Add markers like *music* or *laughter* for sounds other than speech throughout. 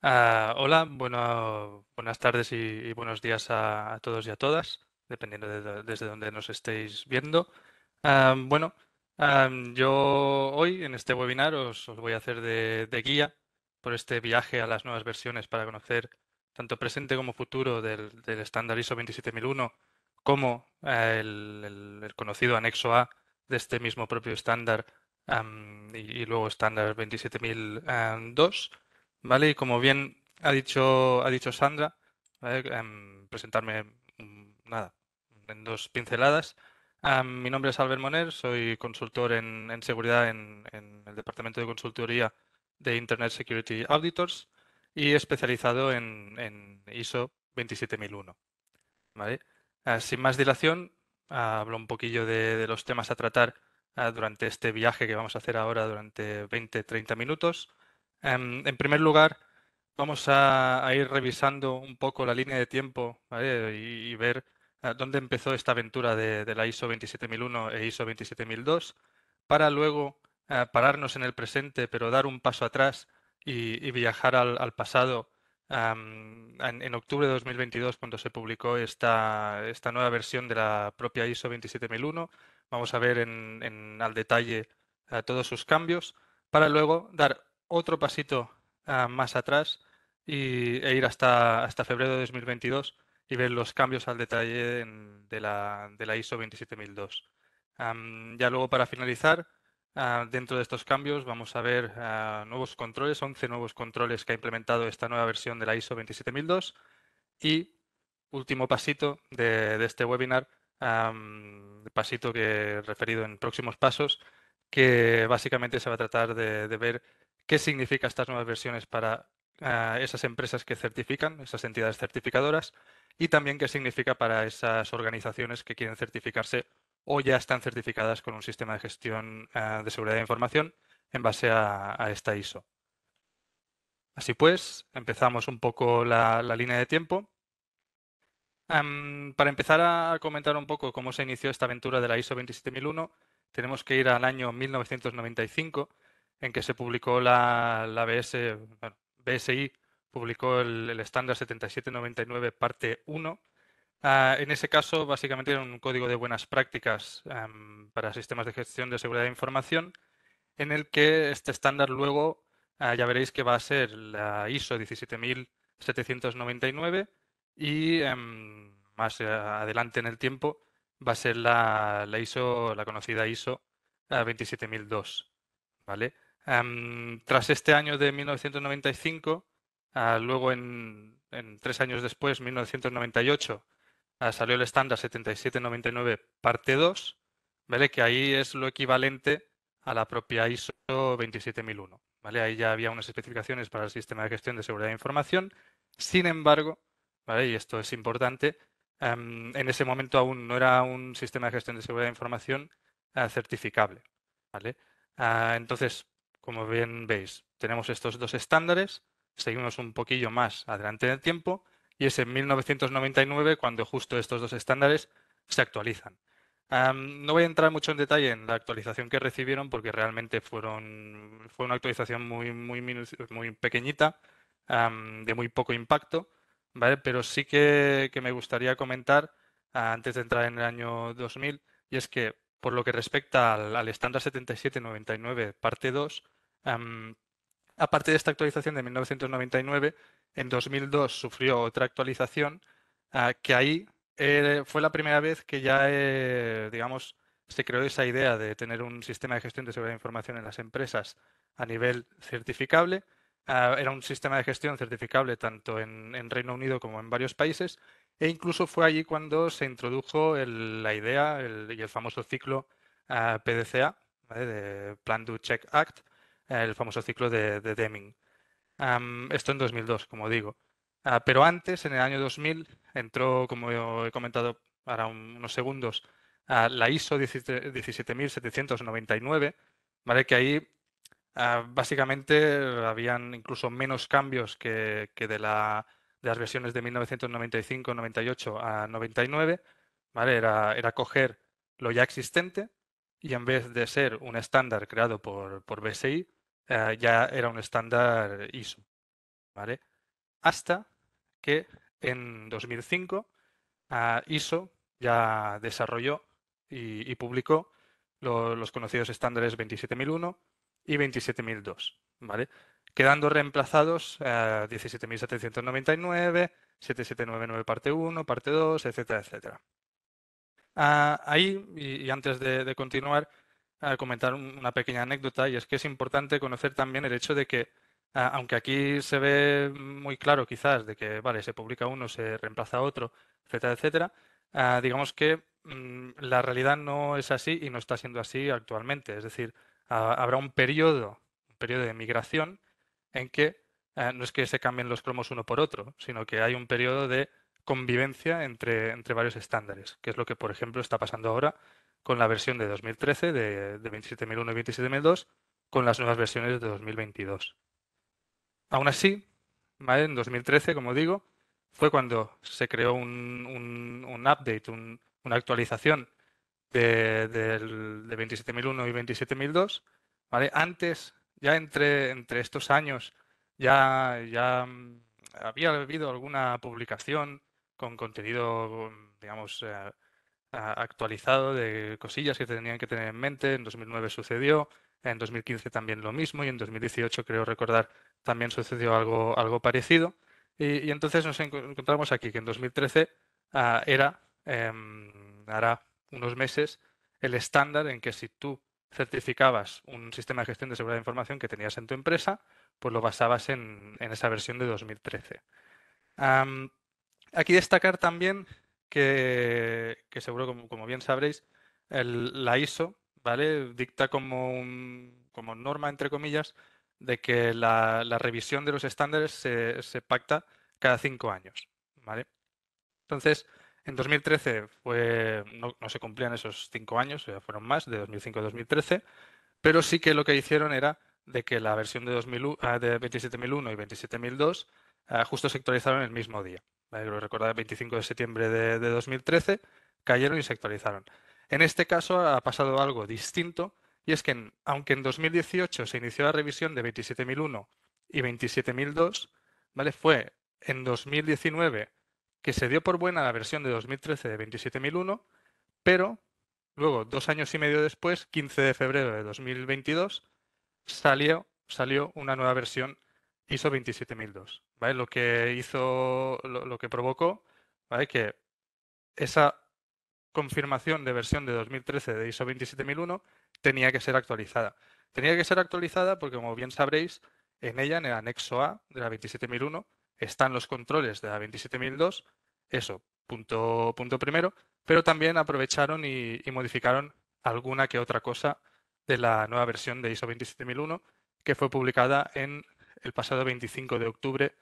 Ah, hola, bueno, buenas tardes y, buenos días a, todos y a todas, dependiendo de, desde donde nos estéis viendo. Ah, bueno, ah, yo hoy en este webinar os, voy a hacer de, guía por este viaje a las nuevas versiones para conocer tanto presente como futuro del, estándar ISO 27001 como el, conocido anexo A de este mismo propio estándar y, y, luego estándar 27002. ¿vale? como bien ha dicho, ha dicho Sandra, em, presentarme mm, nada, en dos pinceladas. Em, mi nombre es Albert Moner, soy consultor en, seguridad en, el Departamento de Consultoría de Internet Security Auditors y especializado en, ISO 27001. Eh, sin más dilación, hablo un poquillo de, de, los temas a tratar eh, durante este viaje que vamos a hacer ahora durante 20-30 minutos. Em, en primer lugar, vamos a, ir revisando un poco la línea de tiempo y, ver eh, dónde empezó esta aventura de, la ISO 27001 e ISO 27002, para luego eh, pararnos en el presente, pero dar un paso atrás y, viajar al, pasado. Em, en, octubre de 2022, cuando se publicó esta, esta nueva versión de la propia ISO 27001, vamos a ver en, al detalle eh, todos sus cambios, para luego dar otro pasito ah, más atrás y, e ir hasta, hasta febrero de 2022 y ver los cambios al detalle de, la, de, la, ISO 27002. ya luego para finalizar, ah, dentro de estos cambios vamos a ver ah, nuevos controles, 11 nuevos controles que ha implementado esta nueva versión de la ISO 27002 y último pasito de, este webinar, pasito que he referido en próximos pasos, que básicamente se va a tratar de ver ¿Qué significa estas nuevas versiones para ah, esas empresas que certifican, esas entidades certificadoras? Y también qué significa para esas organizaciones que quieren certificarse o ya están certificadas con un sistema de gestión ah, de seguridad de información en base a, esta ISO. Así pues, empezamos un poco la, línea de tiempo. para empezar a comentar un poco cómo se inició esta aventura de la ISO 27001, tenemos que ir al año 1995 en que se publicó la, BSI, publicó el estándar 7799 parte 1. Ah, en ese caso, básicamente era un código de buenas prácticas em, para sistemas de gestión de seguridad de información, en el que este estándar luego ah, ya veréis que va a ser la ISO 17799 y em, más adelante en el tiempo va a ser la, ISO, la conocida ISO 27002. Ah, ¿Vale? tras este año de 1995, ah, luego en, tres años después, 1998, ah, salió el estándar 7799 parte 2, ¿vale? que ahí es lo equivalente a la propia ISO 27001. ¿vale? Ahí ya había unas especificaciones para el sistema de gestión de seguridad de información. Sin embargo, y esto es importante, en ese momento aún no era un sistema de gestión de seguridad de información ah, certificable. ¿vale? entonces, como bien veis, tenemos estos dos estándares, seguimos un poquillo más adelante en el tiempo y es en 1999 cuando justo estos dos estándares se actualizan. no voy a entrar mucho en detalle en la actualización que recibieron porque realmente fueron, fue una actualización muy, muy, muy pequeñita, de muy poco impacto, ¿vale? pero sí que, me gustaría comentar ah, antes de entrar en el año 2000 y es que por lo que respecta al, estándar 7799 parte 2, aparte de esta actualización de 1999, en 2002 sufrió otra actualización ah, que ahí eh, fue la primera vez que ya, eh, digamos, se creó esa idea de tener un sistema de gestión de seguridad de información en las empresas a nivel certificable. Ah, era un sistema de gestión certificable tanto en, Reino Unido como en varios países. E incluso fue allí cuando se introdujo la idea y el famoso ciclo ah, PDCA, de Plan Do Check Act, el famoso ciclo de, Deming. esto en 2002, como digo. Ah, pero antes, en el año 2000, entró, como he comentado para unos segundos, la ISO 17799, ¿vale? que ahí ah, básicamente habían incluso menos cambios que, de, la, de, las versiones de 1995, 98 a 99. ¿vale? Era, coger lo ya existente y en vez de ser un estándar creado por, por BSI, eh, ya era un estándar ISO. ¿vale? Hasta que en 2005 ah, ISO ya desarrolló y, publicó los conocidos estándares 27001 y 27002, ¿vale? quedando reemplazados 17.799, eh, 7799 parte 1, parte 2, etcétera, etcétera. Ah, ahí, y, antes de continuar, a comentar una pequeña anécdota y es que es importante conocer también el hecho de que, aunque aquí se ve muy claro quizás de que, vale, se publica uno, se reemplaza otro, etcétera, etcétera, digamos que mm, la realidad no es así y no está siendo así actualmente. Es decir, habrá un periodo, un periodo de migración en que no es que se cambien los cromos uno por otro, sino que hay un periodo de convivencia entre, entre varios estándares, que es lo que, por ejemplo, está pasando ahora con la versión de 2013 de, 27.001 y 27.002 con las nuevas versiones de 2022. Aún así, en 2013, como digo, fue cuando se creó un, update, una actualización de, 27.001 y 27.002. ¿vale? Antes, ya entre, entre estos años, ya, ya mm, había habido alguna publicación con contenido, digamos, eh, actualizado de cosillas que tenían que tener en mente. En 2009 sucedió, en 2015 también lo mismo y en 2018 creo recordar también sucedió algo, algo parecido. Y, entonces nos encontramos aquí que en 2013 ah, era, em, hará unos meses, el estándar en que si tú certificabas un sistema de gestión de seguridad de información que tenías en tu empresa, pues lo basabas en, en esa versión de 2013. aquí destacar también que, seguro, como, bien sabréis, la ISO, ¿vale? Dicta como, como norma, entre comillas, de que la, revisión de los estándares se, pacta cada cinco años, ¿vale? Entonces, en 2013 fue, no, se cumplían esos cinco años, fueron más, de 2005 a 2013, pero sí que lo que hicieron era de que la versión de, 2000, ah, de 27001 y 27002 ah, justo se actualizaron el mismo día lo recordar, 25 de septiembre de, 2013, cayeron y se actualizaron. En este caso ha pasado algo distinto y es que aunque en 2018 se inició la revisión de 27.001 y 27.002, ¿vale? fue en 2019 que se dio por buena la versión de 2013 de 27.001, pero luego, dos años y medio después, 15 de febrero de 2022, salió, salió una nueva versión ISO 27.002, ¿vale? Lo que hizo, lo, que provocó, Que esa confirmación de versión de 2013 de ISO 27001 tenía que ser actualizada. Tenía que ser actualizada porque, como bien sabréis, en ella, en el anexo A de la 27001, están los controles de la 27002, eso, punto, punto primero, pero también aprovecharon y modificaron alguna que otra cosa de la nueva versión de ISO 27001 que fue publicada en el pasado 25 de octubre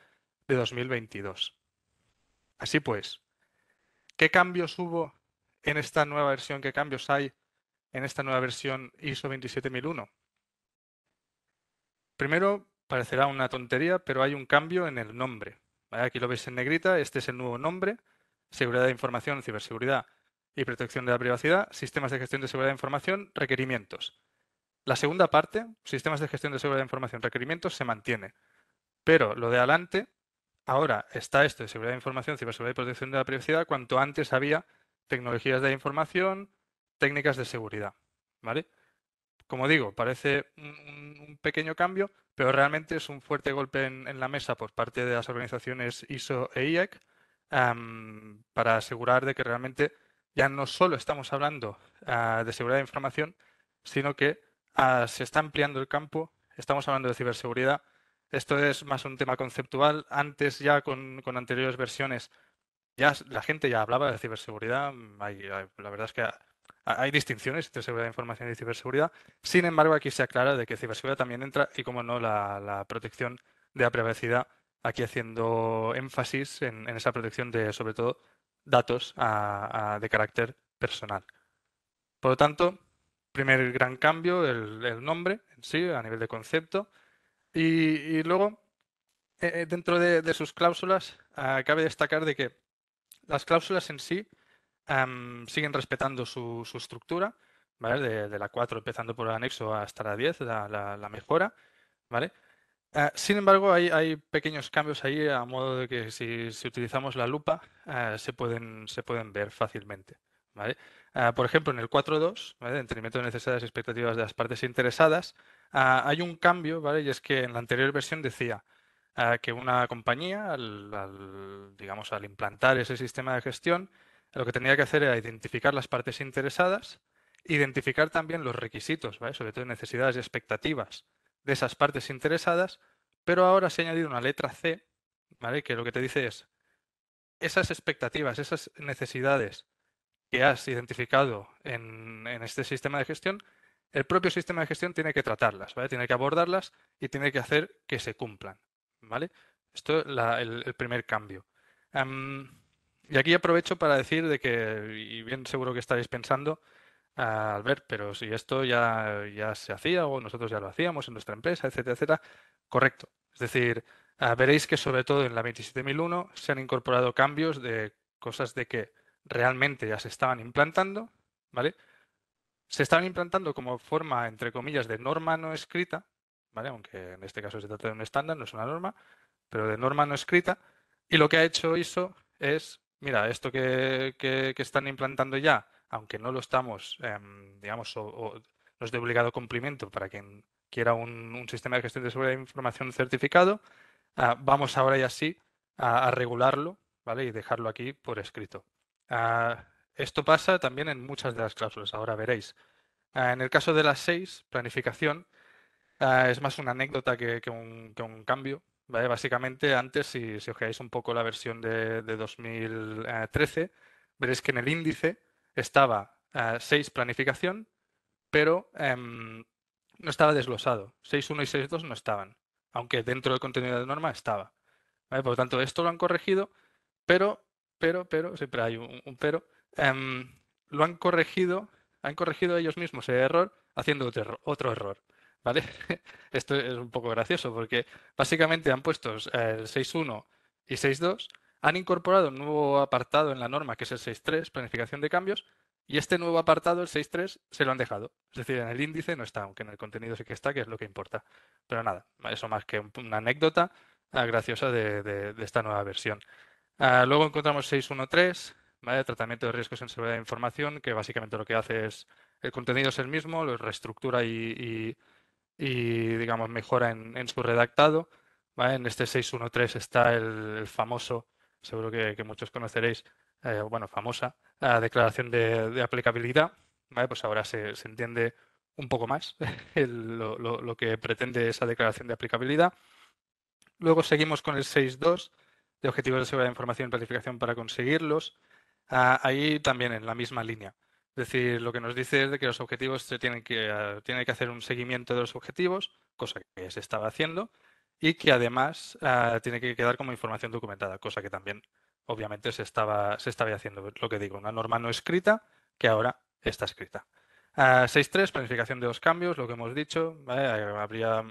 de 2022. Así pues, ¿qué cambios hubo en esta nueva versión? ¿Qué cambios hay en esta nueva versión ISO 27001? Primero, parecerá una tontería, pero hay un cambio en el nombre. Aquí lo veis en negrita, este es el nuevo nombre, Seguridad de Información, Ciberseguridad y Protección de la Privacidad, Sistemas de Gestión de Seguridad de Información, Requerimientos. La segunda parte, sistemas de gestión de seguridad de información, requerimientos, se mantiene. Pero lo de adelante, ahora está esto de seguridad de información, ciberseguridad y protección de la privacidad, cuanto antes había tecnologías de información, técnicas de seguridad. ¿Vale? Como digo, parece un, pequeño cambio, pero realmente es un fuerte golpe en, la mesa por parte de las organizaciones ISO e IEC para asegurar de que realmente ya no solo estamos hablando ah, de seguridad de información, sino que se está ampliando el campo, estamos hablando de ciberseguridad, esto es más un tema conceptual. Antes ya con, anteriores versiones, ya la gente ya hablaba de ciberseguridad. Mm, la verdad es que hay distinciones entre seguridad de información y ciberseguridad. Sin embargo, aquí se aclara de que ciberseguridad también entra y, como no, la, protección de la privacidad, aquí haciendo énfasis en, esa protección de, sobre todo, datos de carácter personal. Por lo tanto, primer gran cambio, el, nombre en sí, a nivel de concepto. Y, luego, eh, eh, dentro de, sus cláusulas, ah, cabe destacar de que las cláusulas en sí siguen respetando su, estructura, De, la 4, empezando por el anexo hasta la 10, la, mejora, ¿vale? Ah, sin embargo, hay, pequeños cambios ahí a modo de que si, utilizamos la lupa ah, se, pueden, se, pueden, ver fácilmente. ¿vale? Ah, por ejemplo, en el 4.2, ¿vale? entendimiento de necesidades y expectativas de las partes interesadas, ah, hay un cambio, ¿vale? Y es que en la anterior versión decía ah, que una compañía, al, digamos, al implantar ese sistema de gestión, lo que tenía que hacer era identificar las partes interesadas, identificar también los requisitos, sobre todo necesidades y expectativas de esas partes interesadas, pero ahora se ha añadido una letra C, ¿vale? que lo que te dice es esas expectativas, esas necesidades que has identificado en, este sistema de gestión, el propio sistema de gestión tiene que tratarlas, ¿vale? Tiene que abordarlas y tiene que hacer que se cumplan, ¿vale? Esto es el, primer cambio. Em, y aquí aprovecho para decir de que, y bien seguro que estaréis pensando, eh, Albert, pero si esto ya, ya se hacía o nosotros ya lo hacíamos en nuestra empresa, etcétera, etcétera, correcto. Es decir, eh, veréis que sobre todo en la 27001 se han incorporado cambios de cosas de que realmente ya se estaban implantando, ¿vale? Se estaban implantando como forma, entre comillas, de norma no escrita, ¿vale? Aunque en este caso se trata de un estándar, no es una norma, pero de norma no escrita. Y lo que ha hecho ISO es, mira, esto que, están implantando ya, aunque no lo estamos, em, digamos, o, nos de obligado cumplimiento para quien quiera un, sistema de gestión de seguridad de información certificado, ah, vamos ahora y así a, a regularlo, ¿vale? Y dejarlo aquí por escrito. Ah, esto pasa también en muchas de las cláusulas, ahora veréis. Ah, en el caso de las seis, planificación, ah, es más una anécdota que, un, cambio. Básicamente, antes, si, si ojeáis un poco la versión de, 2013, veréis que en el índice estaba 6 planificación, pero em, no estaba desglosado. 6.1 y 6.2 no estaban, aunque dentro del contenido de norma estaba. Por lo tanto, esto lo han corregido, pero pero, pero, siempre hay un, pero, em, lo han corregido, han corregido ellos mismos el error haciendo otro, error. ¿Vale? *laughs* Esto es un poco gracioso porque básicamente han puesto eh, el 6.1 y 6.2, han incorporado un nuevo apartado en la norma que es el 6.3, planificación de cambios, y este nuevo apartado, el 6.3, se lo han dejado. Es decir, en el índice no está, aunque en el contenido sí que está, que es lo que importa. Pero nada, eso más que una anécdota ah, graciosa de esta nueva versión. Ah, luego encontramos 613, ¿vale? tratamiento de riesgos en seguridad de información, que básicamente lo que hace es, el contenido es el mismo, lo reestructura y, digamos, mejora en, su redactado. En este 613 está el, famoso, seguro que, muchos conoceréis, eh, bueno, famosa, declaración de, aplicabilidad. Pues ahora se, se, entiende un poco más *laughs* lo, lo que pretende esa declaración de aplicabilidad. Luego seguimos con el 62 de objetivos de seguridad de información y planificación para conseguirlos, ah, ahí también en la misma línea. Es decir, lo que nos dice es de que los objetivos se tienen que, ah, que hacer un seguimiento de los objetivos, cosa que se estaba haciendo, y que además ah, tiene que quedar como información documentada, cosa que también obviamente se estaba, se estaba haciendo, lo que digo, una norma no escrita que ahora está escrita. 6.3, planificación de los cambios, lo que hemos dicho, habría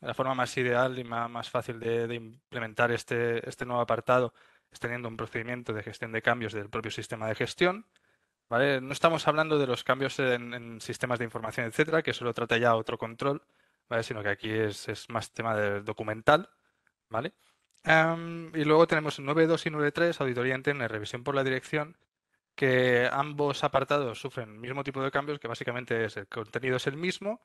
la forma más ideal y más, fácil de, implementar este, este, nuevo apartado es teniendo un procedimiento de gestión de cambios del propio sistema de gestión. ¿vale? No estamos hablando de los cambios en, sistemas de información, etcétera, que eso lo trata ya otro control, sino que aquí es, más tema del documental. ¿vale? Em, y luego tenemos 9.2 y 9.3, auditoría interna y revisión por la dirección, que ambos apartados sufren el mismo tipo de cambios, que básicamente es el contenido es el mismo,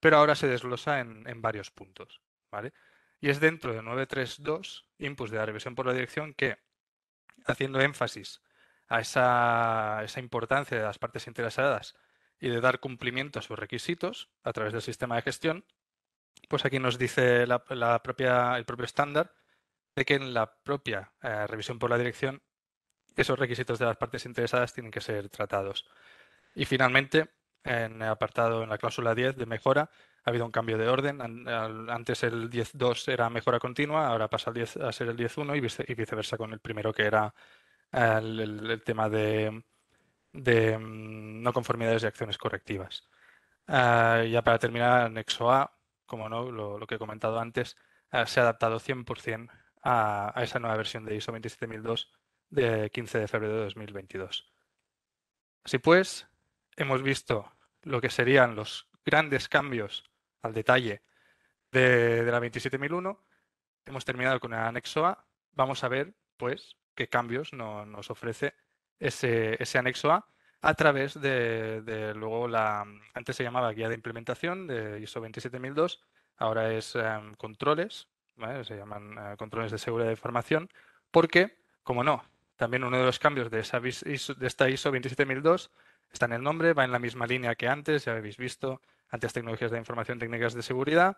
pero ahora se desglosa en, varios puntos. ¿vale? Y es dentro de 932, input de la revisión por la dirección, que haciendo énfasis a esa, importancia de las partes interesadas y de dar cumplimiento a sus requisitos a través del sistema de gestión, pues aquí nos dice la, propia, el propio estándar de que en la propia eh, revisión por la dirección esos requisitos de las partes interesadas tienen que ser tratados. Y finalmente, en el apartado, en la cláusula 10 de mejora, ha habido un cambio de orden. Antes el 10-2 era mejora continua, ahora pasa 10, a ser el 10.1 y, y, viceversa con el primero que era el, tema de, mm, no conformidades y acciones correctivas. Ah, ya para terminar, anexo A, como no, lo, que he comentado antes, ah, se ha adaptado 100% a, a esa nueva versión de ISO 27002 de 15 de febrero de 2022. Así pues, hemos visto lo que serían los grandes cambios al detalle de, la 27001. Hemos terminado con el anexo A. Vamos a ver, pues, qué cambios nos ofrece ese, anexo A a través de, luego la, antes se llamaba guía de implementación de ISO 27002, ahora es em, controles, se llaman eh, controles de seguridad de información, porque, como no, también uno de los cambios de, de esta ISO 27002 Está en el nombre, va en la misma línea que antes, ya habéis visto, antes tecnologías de información, técnicas de seguridad,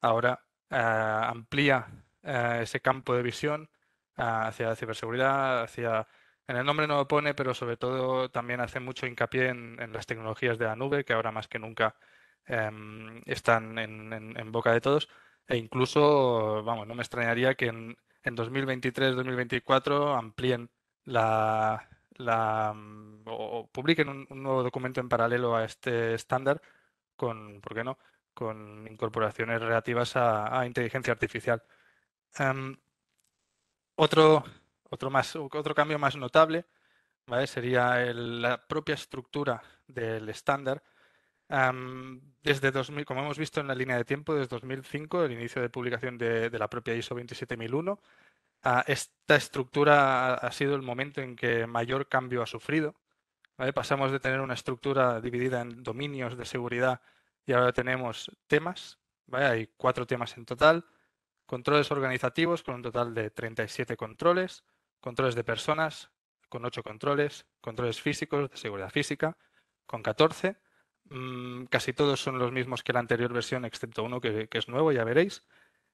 ahora eh, amplía eh, ese campo de visión eh, hacia la ciberseguridad, hacia... En el nombre no lo pone, pero sobre todo también hace mucho hincapié en, las tecnologías de la nube, que ahora más que nunca em, están en, en, boca de todos. E incluso, vamos, no me extrañaría que en, 2023-2024 amplíen la, Mm, o, publiquen un, nuevo documento en paralelo a este estándar con, ¿por qué no?, con incorporaciones relativas a, inteligencia artificial. Em, otro, más, otro cambio más notable sería la propia estructura del estándar. Em, desde como hemos visto en la línea de tiempo, desde 2005, el inicio de publicación de, de la propia ISO 27001, esta estructura ha sido el momento en que mayor cambio ha sufrido. Pasamos de tener una estructura dividida en dominios de seguridad y ahora tenemos temas. Hay cuatro temas en total. Controles organizativos con un total de 37 controles. Controles de personas con 8 controles. Controles físicos de seguridad física con 14. Mm, casi todos son los mismos que la anterior versión, excepto uno que es nuevo, ya veréis.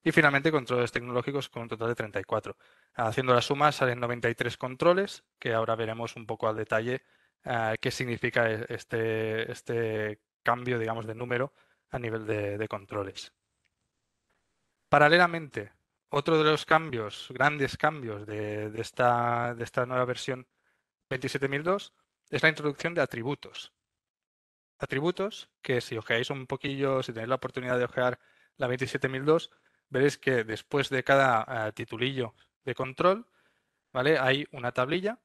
Y finalmente, controles tecnológicos con un total de 34. Haciendo la suma, salen 93 controles, que ahora veremos un poco al detalle eh, qué significa e-, este, este cambio, digamos, de número a nivel de, controles. Paralelamente, otro de los cambios, grandes cambios de, de, esta, de esta, nueva versión 27.002 es la introducción de atributos. Atributos que si ojeáis un poquillo, si tenéis la oportunidad de ojear la 27.002, veréis que después de cada eh, titulillo de control, ¿vale? Hay una tablilla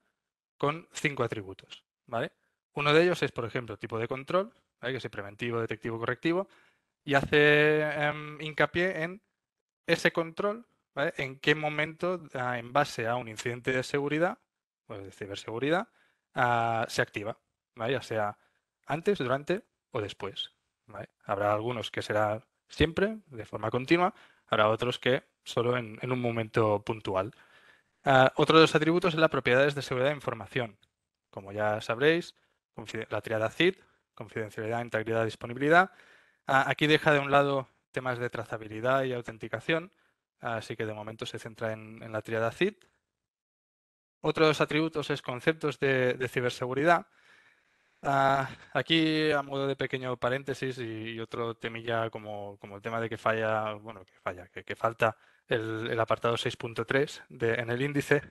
con cinco atributos, ¿vale? Uno de ellos es, por ejemplo, tipo de control, que es el preventivo, detectivo, correctivo, y hace em, hincapié en ese control, en qué momento, ah, en base a un incidente de seguridad, pues de ciberseguridad, ah, se activa, ¿vale? ya sea antes, durante o después. Habrá algunos que será siempre, de forma continua, Habrá otros que solo en, un momento puntual. Ah, otro de los atributos es las propiedades de seguridad de información. Como ya sabréis, la triada CID, confidencialidad, integridad, disponibilidad. Ah, aquí deja de un lado temas de trazabilidad y autenticación, así que de momento se centra en, la triada CID. Otro de los atributos es conceptos de ciberseguridad. Ah, aquí, a modo de pequeño paréntesis y, otro temilla como, como el tema de que falla, bueno, que falla, que, falta el, el apartado 6.3 en el índice,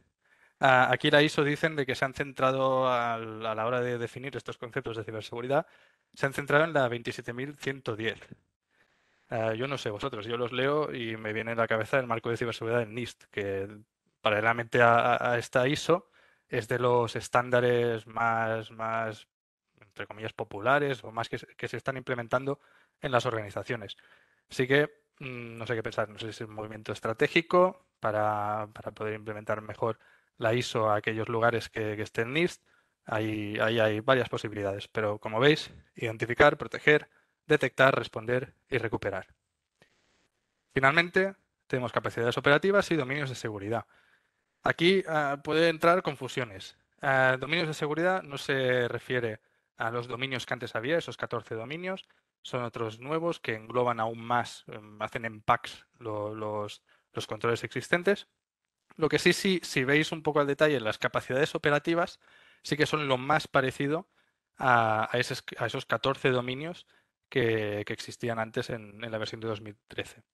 aquí la ISO dicen de que se han centrado a la hora de definir estos conceptos de ciberseguridad, se han centrado en la 27.110. Uh, ah, yo no sé vosotros, yo los leo y me viene en la cabeza el marco de ciberseguridad del NIST, que paralelamente a, a, esta ISO es de los estándares más, más entre comillas, populares o más que, se están implementando en las organizaciones. Así que mm, no sé qué pensar, no sé si es un movimiento estratégico para, poder implementar mejor la ISO a aquellos lugares que, estén NIST. Ahí, hay varias posibilidades, pero como veis, identificar, proteger, detectar, responder y recuperar. Finalmente, tenemos capacidades operativas y dominios de seguridad. Aquí ah, puede entrar confusiones. Ah, dominios de seguridad no se refiere a los dominios que antes había, esos 14 dominios, son otros nuevos que engloban aún más, em, hacen en packs los, controles existentes. Lo que sí, sí, si veis un poco al detalle las capacidades operativas, sí que son lo más parecido a, a, esos, 14 dominios que, existían antes en, la versión de 2013. Eh,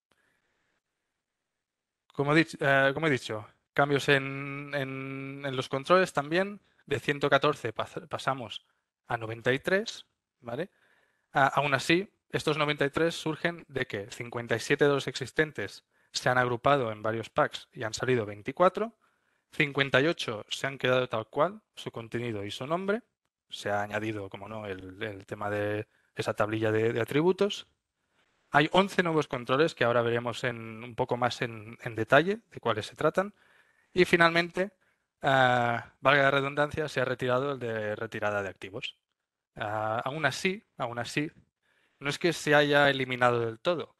como, he dicho, cambios en, los controles también. De 114 pasamos a 93, ¿vale? aún así, estos 93 surgen de que 57 de los existentes se han agrupado en varios packs y han salido 24, 58 se han quedado tal cual, su contenido y su nombre, se ha añadido, como no, el, tema de esa tablilla de, atributos. Hay 11 nuevos controles que ahora veremos en, un poco más en detalle de cuáles se tratan. Y finalmente, Ah, valga la redundancia, se ha retirado el de retirada de activos. Ah, aún así, aún así, no es que se haya eliminado del todo.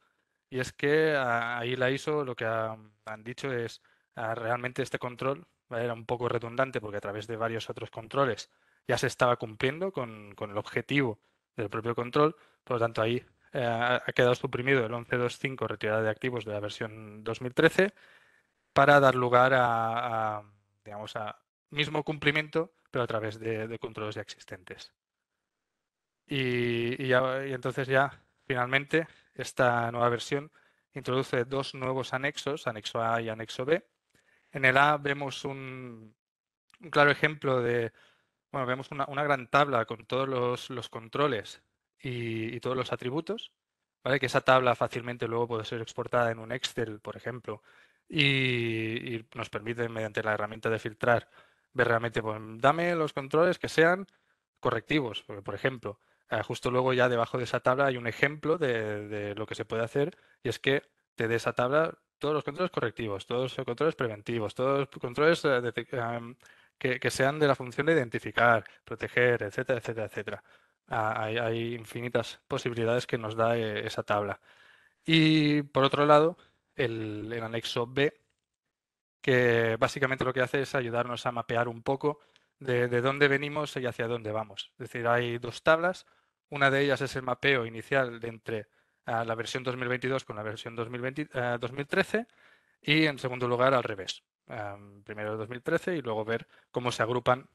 Y es que ah, ahí la ISO lo que han dicho es realmente este control era un poco redundante porque a través de varios otros controles ya se estaba cumpliendo con, el objetivo del propio control. Por lo tanto, ahí eh, ha quedado suprimido el 11.2.5, retirada de activos de la versión 2013, para dar lugar a, digamos, a mismo cumplimiento, pero a través de, controles ya existentes. Y, entonces ya, finalmente, esta nueva versión introduce dos nuevos anexos, anexo A y anexo B. En el A vemos un, claro ejemplo de, bueno, vemos una, gran tabla con todos los, controles y, y, todos los atributos, ¿vale? Que esa tabla fácilmente luego puede ser exportada en un Excel, por ejemplo, y, nos permite mediante la herramienta de filtrar ver realmente, pues dame los controles que sean correctivos, porque por ejemplo, eh, justo luego ya debajo de esa tabla hay un ejemplo de, lo que se puede hacer y es que te dé esa tabla todos los controles correctivos, todos los controles preventivos, todos los controles eh, que, sean de la función de identificar, proteger, etcétera, etcétera, etcétera. Ah, hay, infinitas posibilidades que nos da eh, esa tabla. Y por otro lado, el, anexo B, que básicamente lo que hace es ayudarnos a mapear un poco de, dónde venimos y hacia dónde vamos. Es decir, hay dos tablas. Una de ellas es el mapeo inicial de entre ah, la versión 2022 con la versión 2020, 2013 ah, y en segundo lugar al revés. Ah, primero el 2013 y luego ver cómo se agrupan,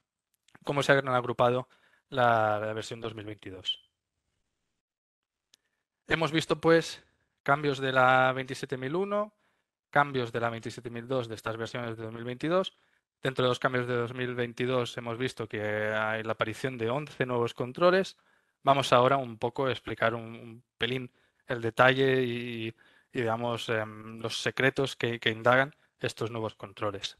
cómo se han agrupado la, la versión 2022. Hemos visto pues cambios de la 27001, cambios de la 27002 de estas versiones de 2022. Dentro de los cambios de 2022 hemos visto que hay la aparición de 11 nuevos controles. Vamos ahora un poco a explicar un, pelín el detalle y, digamos, em, los secretos que, indagan estos nuevos controles.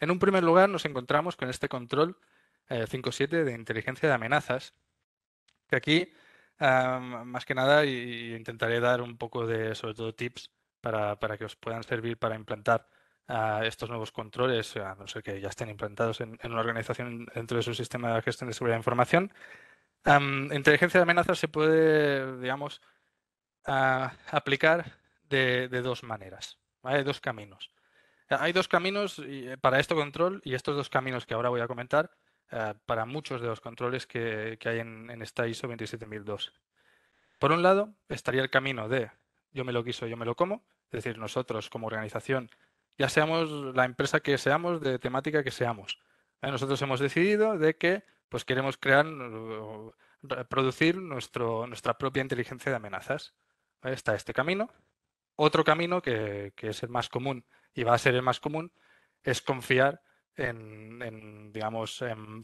En un primer lugar nos encontramos con este control 5.7 eh, de inteligencia de amenazas, que aquí Ah, más que nada y, intentaré dar un poco de, sobre todo, tips para, que os puedan servir para implantar ah, estos nuevos controles, a no ser que ya estén implantados en, una organización dentro de su sistema de gestión de seguridad de información. inteligencia de amenazas se puede, digamos, ah, aplicar de, dos maneras, Hay dos caminos. Hay dos caminos eh, para esto control y estos dos caminos que ahora voy a comentar eh, para muchos de los controles que, hay en, esta ISO 27002. Por un lado, estaría el camino de yo me lo quiso, yo me lo como, es decir, nosotros como organización, ya seamos la empresa que seamos, de temática que seamos, eh, nosotros hemos decidido de que pues queremos crear, producir nuestro, nuestra propia inteligencia de amenazas. Eh, está este camino. Otro camino que, que es el más común y va a ser el más común es confiar en, digamos,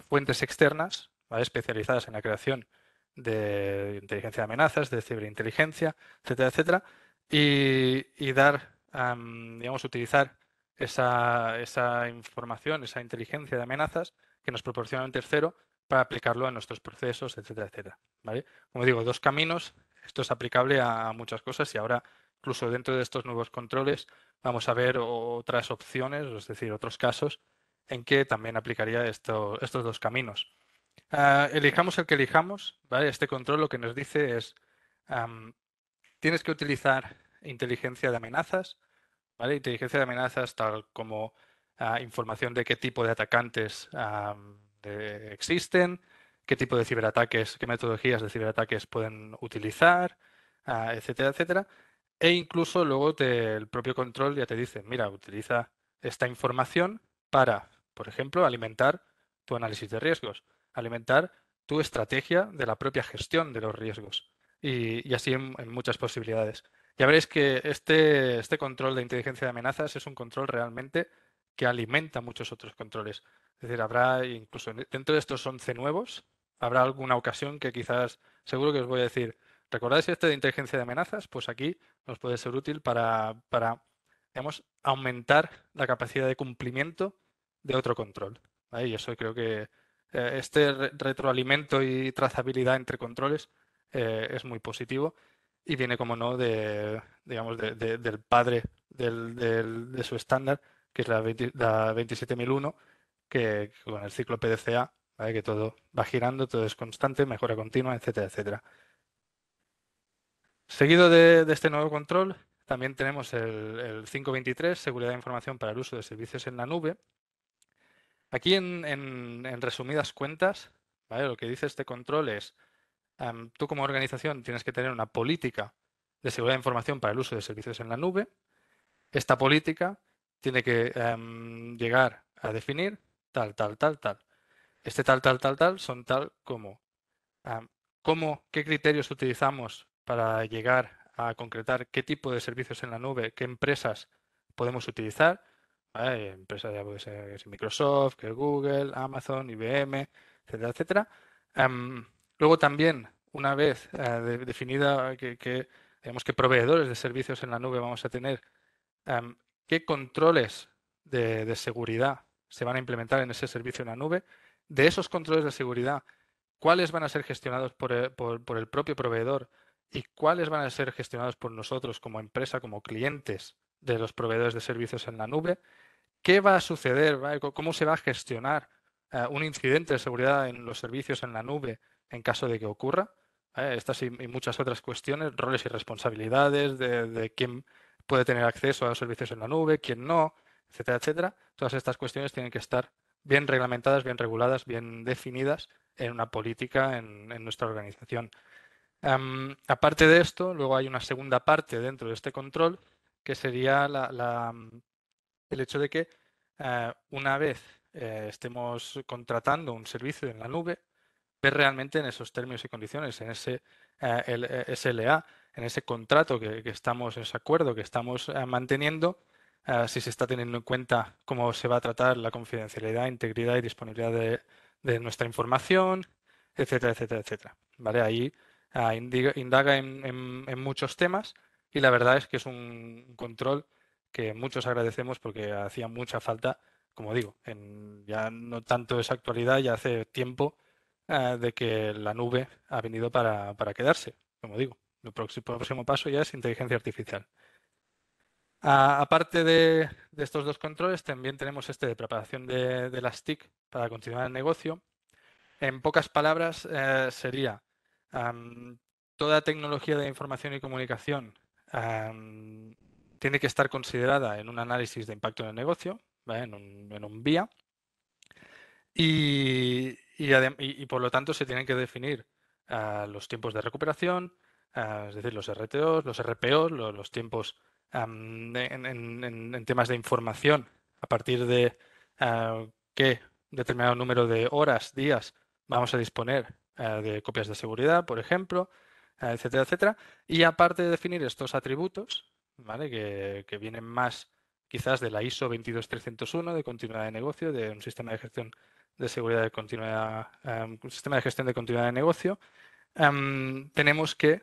fuentes externas, especializadas en la creación de inteligencia de amenazas, de ciberinteligencia, etcétera, etcétera, y, y dar, digamos, utilizar esa, esa, información, esa inteligencia de amenazas que nos proporciona un tercero para aplicarlo a nuestros procesos, etcétera, etcétera. ¿vale? Como digo, dos caminos, esto es aplicable a muchas cosas y ahora incluso dentro de estos nuevos controles vamos a ver otras opciones, es decir, otros casos en que también aplicaría esto, estos dos caminos. Ah, elijamos el que elijamos, ¿vale? Este control lo que nos dice es, tienes que utilizar inteligencia de amenazas, ¿vale? Inteligencia de amenazas tal como ah, información de qué tipo de atacantes existen, qué tipo de ciberataques, qué metodologías de ciberataques pueden utilizar, ah, etcétera, etcétera. E incluso luego el propio control ya te dice, mira, utiliza esta información para por ejemplo, alimentar tu análisis de riesgos, alimentar tu estrategia de la propia gestión de los riesgos y, así en, muchas posibilidades. Ya veréis que este, este control de inteligencia de amenazas es un control realmente que alimenta muchos otros controles. Es decir, habrá incluso dentro de estos 11 nuevos, habrá alguna ocasión que quizás, seguro que os voy a decir, ¿recordáis este de inteligencia de amenazas? Pues aquí nos puede ser útil para, para aumentar la capacidad de cumplimiento de otro control. Y eso creo que eh, este retroalimento y trazabilidad entre controles eh, es muy positivo y viene, como no, de, digamos, del padre de su estándar, que es la, 27001, que con el ciclo PDCA, que todo va girando, todo es constante, mejora continua, etcétera, etcétera. Seguido de, este nuevo control, también tenemos el, el, 523, seguridad de información para el uso de servicios en la nube, Aquí, en, resumidas cuentas, lo que dice este control es, tú como organización tienes que tener una política de seguridad de información para el uso de servicios en la nube. Esta política tiene que llegar a definir tal, tal, tal, tal. Este tal, tal, tal, tal son tal como qué criterios utilizamos para llegar a concretar qué tipo de servicios en la nube, qué empresas podemos utilizar, hay empresas, ya puede ser Microsoft, que Google, Amazon, IBM, etcétera, etcétera. Em, luego también, una vez eh, definida que, que proveedores de servicios en la nube vamos a tener, em, qué controles de, seguridad se van a implementar en ese servicio en la nube. De esos controles de seguridad, cuáles van a ser gestionados por, eh, el propio proveedor y cuáles van a ser gestionados por nosotros como empresa, como clientes de los proveedores de servicios en la nube. ¿Qué va a suceder? ¿Cómo se va a gestionar eh, un incidente de seguridad en los servicios en la nube en caso de que ocurra? Eh, estas y muchas otras cuestiones, roles y responsabilidades de, quién puede tener acceso a los servicios en la nube, quién no, etcétera, etcétera. Todas estas cuestiones tienen que estar bien reglamentadas, bien reguladas, bien definidas en una política en, nuestra organización. aparte de esto, luego hay una segunda parte dentro de este control que sería mm, el hecho de que eh, una vez eh, estemos contratando un servicio en la nube, ver realmente en esos términos y condiciones, en ese eh, SLA, en ese contrato que, estamos, en ese acuerdo que estamos manteniendo, si se está teniendo en cuenta cómo se va a tratar la confidencialidad, integridad y disponibilidad de, nuestra información, etcétera, etcétera, etcétera. ¿Vale? Ahí ah, indaga en muchos temas y la verdad es que es un control que muchos agradecemos porque hacía mucha falta, como digo, en, ya no tanto es actualidad, ya hace tiempo eh, de que la nube ha venido para, quedarse, como digo. El próximo, próximo, paso ya es inteligencia artificial. Ah, aparte de, estos dos controles, también tenemos este de preparación de, las TIC para continuar el negocio. En pocas palabras, eh, sería toda tecnología de información y comunicación tiene que estar considerada en un análisis de impacto en el negocio, en, un, vía, y, por lo tanto se tienen que definir ah, los tiempos de recuperación, ah, es decir, los RTOs, los RPOs, los, tiempos en, temas de información a partir de ah, qué determinado número de horas, días vamos a disponer de copias de seguridad, por ejemplo, etcétera, etcétera. Y aparte de definir estos atributos, ¿vale? que, vienen más quizás de la ISO 22301 de continuidad de negocio, de un sistema de gestión de seguridad de continuidad, em, un sistema de gestión de continuidad de negocio, em, tenemos que,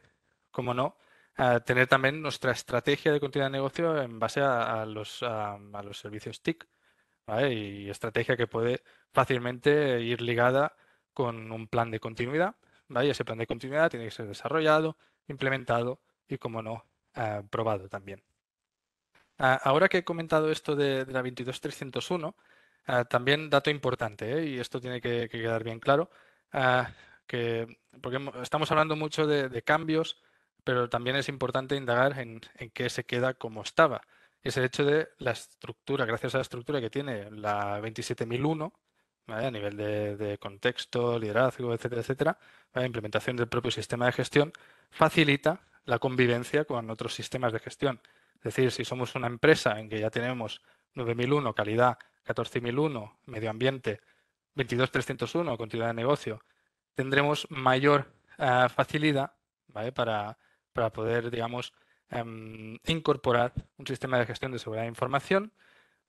como no, eh, tener también nuestra estrategia de continuidad de negocio en base a, los, los servicios TIC y estrategia que puede fácilmente ir ligada con un plan de continuidad ese plan de continuidad tiene que ser desarrollado, implementado y, como no, probado también. Ah, ahora que he comentado esto de, la 22301, ah, también dato importante, ¿eh? y esto tiene que, quedar bien claro, ah, porque estamos hablando mucho de, cambios, pero también es importante indagar en, en qué se queda como estaba. Es el hecho de la estructura, gracias a la estructura que tiene la 27001, a nivel de, contexto, liderazgo, etcétera, etcétera, la implementación del propio sistema de gestión facilita la convivencia con otros sistemas de gestión. Es decir, si somos una empresa en que ya tenemos 9001, calidad, 14001, medio ambiente, 22301, continuidad de negocio, tendremos mayor eh, facilidad para, poder, digamos, em, incorporar un sistema de gestión de seguridad de información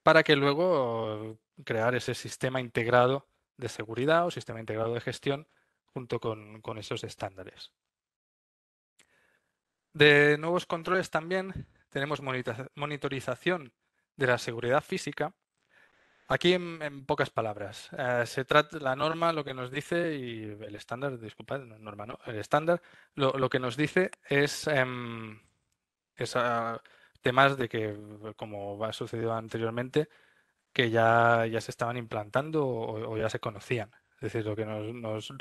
para que luego crear ese sistema integrado de seguridad o sistema integrado de gestión junto con, esos estándares. De nuevos controles también tenemos monitorización de la seguridad física. Aquí en, pocas palabras, eh, se trata la norma lo que nos dice y el estándar, disculpad, norma el estándar lo, que nos dice es, em, es temas de que, como ha sucedido anteriormente, que ya, ya se estaban implantando o, ya se conocían. Es decir, lo que nos,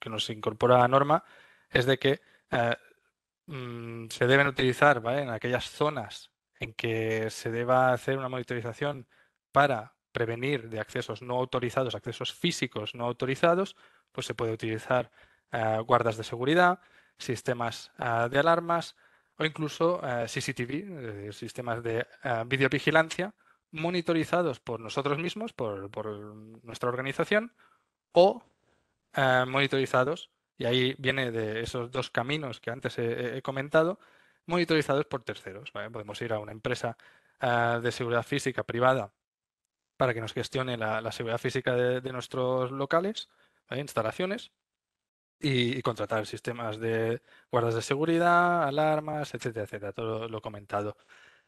que nos incorpora la norma es de que eh, mm, se deben utilizar en aquellas zonas en que se deba hacer una monitorización para prevenir de accesos no autorizados, accesos físicos no autorizados, pues se puede utilizar eh, guardas de seguridad, sistemas eh, de alarmas o incluso CCTV, sistemas de videovigilancia, monitorizados por nosotros mismos, por, nuestra organización, o eh, monitorizados, y ahí viene de esos dos caminos que antes he, comentado, monitorizados por terceros. Podemos ir a una empresa eh, de seguridad física privada para que nos gestione la, seguridad física de, nuestros locales, instalaciones, y, contratar sistemas de guardas de seguridad, alarmas, etcétera, etcétera, todo lo comentado.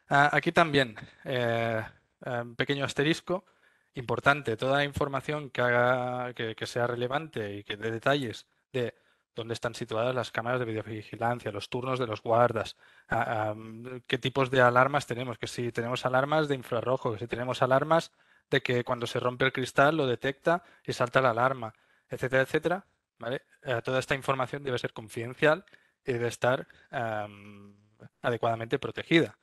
Ah, aquí también eh, Em, pequeño asterisco importante, toda la información que, que, sea relevante y que dé detalles de dónde están situadas las cámaras de videovigilancia, los turnos de los guardas, qué tipos de alarmas tenemos, que si tenemos alarmas de infrarrojo, que si tenemos alarmas de que cuando se rompe el cristal lo detecta y salta la alarma, etcétera, etcétera. ¿vale? Eh, toda esta información debe ser confidencial y debe estar em, adecuadamente protegida.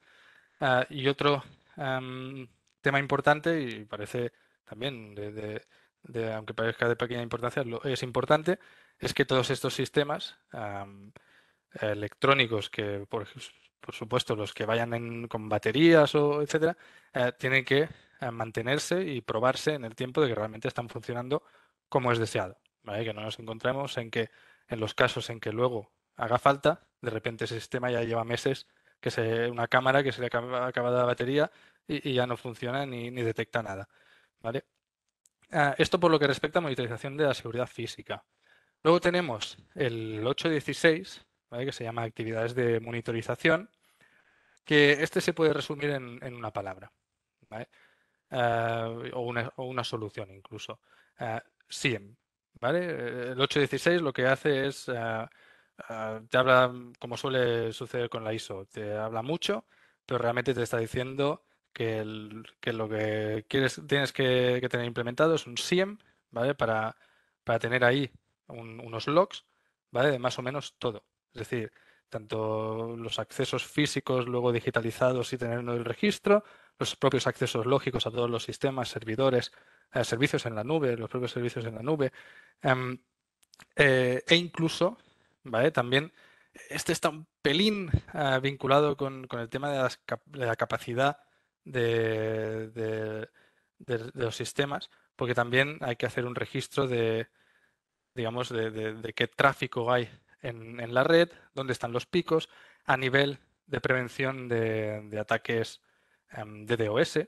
Ah, y otro em, tema importante y parece también, de, aunque parezca de pequeña importancia, lo, es importante, es que todos estos sistemas electrónicos que, por, por, supuesto, los que vayan con baterías o etcétera, eh, tienen que eh, mantenerse y probarse en el tiempo de que realmente están funcionando como es deseado. Que no nos encontremos en que en los casos en que luego haga falta, de repente ese sistema ya lleva meses que es una cámara que se le acaba, acabado la batería y, ya no funciona ni, detecta nada. ¿vale? Ah, esto por lo que respecta a monitorización de la seguridad física. Luego tenemos el 816, que se llama actividades de monitorización, que este se puede resumir en, una palabra ah, o, una, solución incluso. Ah, SIEM. ¿vale? El 816 lo que hace es Ah, te habla, mm, como suele suceder con la ISO, te habla mucho, pero realmente te está diciendo que, lo que tienes que, tener implementado es un SIEM, ¿vale? Para, tener ahí unos logs, ¿vale? De más o menos todo. Es decir, tanto los accesos físicos luego digitalizados y tener el registro, los propios accesos lógicos a todos los sistemas, servidores, eh, servicios en la nube, los propios servicios en la nube, em, eh, e incluso también este está un pelín ah, vinculado con, el tema de, la capacidad de, los sistemas, porque también hay que hacer un registro de, digamos, de, qué tráfico hay en, la red, dónde están los picos, a nivel de prevención de, ataques em, de DOS,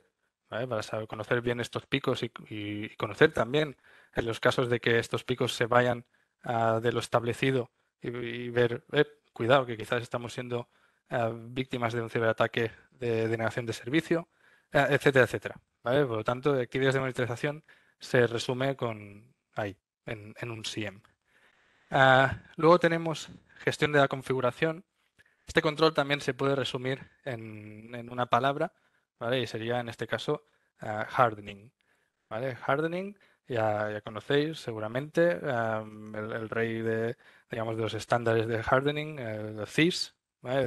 ¿vale? para saber, conocer bien estos picos y, conocer también en los casos de que estos picos se vayan ah, de lo establecido y, ver, eh, cuidado, que quizás estamos siendo eh, víctimas de un ciberataque de denegación de servicio, eh, etcétera, etcétera. Por lo tanto, actividades de monitorización se resume con ahí, en, un SIEM. Ah, luego tenemos gestión de la configuración. Este control también se puede resumir en, una palabra, ¿vale? Y sería en este caso ah, hardening. Hardening, ya, conocéis seguramente, ah, el, rey de, digamos, de los estándares de hardening, el CIS.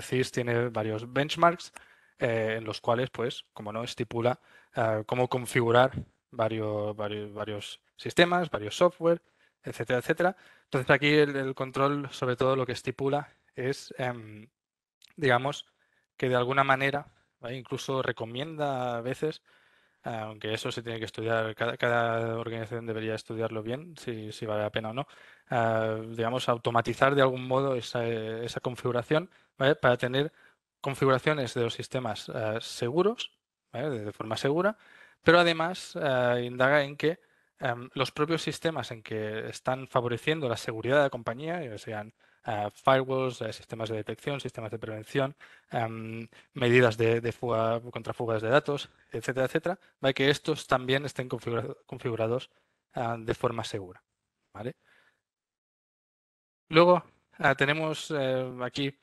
CIS tiene varios benchmarks eh, en los cuales, pues, como no, estipula eh, cómo configurar varios, varios, varios sistemas, varios software, etcétera, etcétera. Entonces aquí el, control, sobre todo lo que estipula es, em, digamos, que de alguna manera, incluso recomienda a veces aunque eso se tiene que estudiar, cada, organización debería estudiarlo bien, si, vale la pena o no, ah, digamos, automatizar de algún modo esa, configuración para tener configuraciones de los sistemas ah, seguros, de, forma segura, pero además ah, indaga en que em, los propios sistemas en que están favoreciendo la seguridad de la compañía, o sean firewalls, sistemas de detección, sistemas de prevención, em, medidas de, fuga, contra fugas de datos, etcétera, etcétera, que estos también estén configurados ah, de forma segura. Luego ah, tenemos eh, aquí,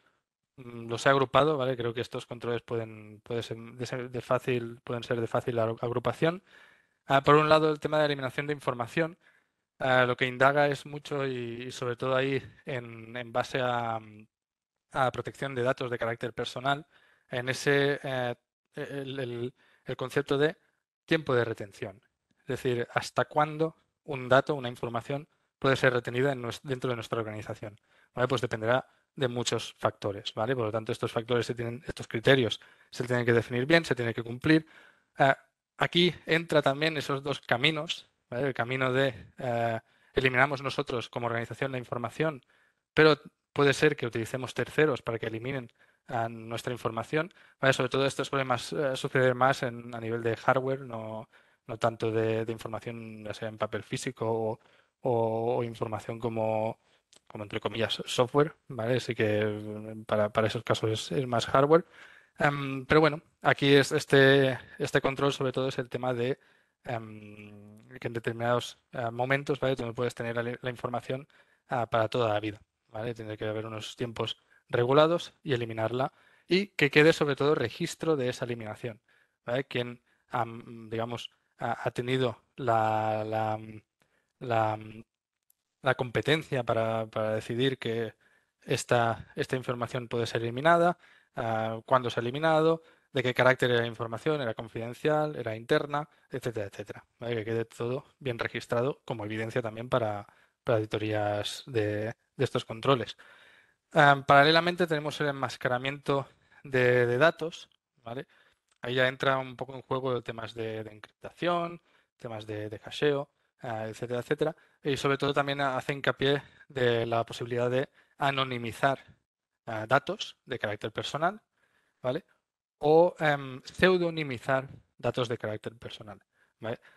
mm, los he agrupado, ¿vale? creo que estos controles pueden, fácil, pueden ser de fácil agrupación. Ah, por un lado, el tema de eliminación de información Ah, lo que indaga es mucho y, sobre todo ahí en, base mm, a, protección de datos de carácter personal, en ese eh, el, concepto de tiempo de retención. Es decir, hasta cuándo un dato, una información puede ser retenida dentro de nuestra organización. Pues dependerá de muchos factores, ¿vale? Por lo tanto, estos factores se tienen, estos criterios se tienen que definir bien, se tienen que cumplir. Ah, aquí entra también esos dos caminos el camino de eh, eliminamos nosotros como organización la información, pero puede ser que utilicemos terceros para que eliminen eh, nuestra información. Sobre todo estos problemas suceder eh, suceden más a nivel de hardware, no, tanto de, información, ya sea en papel físico o, información como, como entre comillas software, ¿vale? Así que mm, para, esos casos es, más hardware. Em, pero bueno, aquí es este, este control sobre todo es el tema de Em, que en determinados eh, momentos, ¿vale? puedes tener la, información ah, para toda la vida, ¿vale? Tiene que haber unos tiempos regulados y eliminarla y que quede sobre todo registro de esa eliminación, ¿vale? Quien, digamos, ha, tenido la, competencia para, decidir que esta, información puede ser eliminada, ah, cuando se ha eliminado, de qué carácter era la información, era confidencial, era interna, etcétera, etcétera. Que quede todo bien registrado como evidencia también para, para auditorías de, estos controles. paralelamente tenemos el enmascaramiento de, datos, ¿vale? Ahí ya entra un poco en juego temas de, encriptación, temas de, cacheo, ah, etcétera, etcétera. Y sobre todo también hace hincapié de la posibilidad de anonimizar ah, datos de carácter personal, ¿vale? o em, pseudonimizar datos de carácter personal.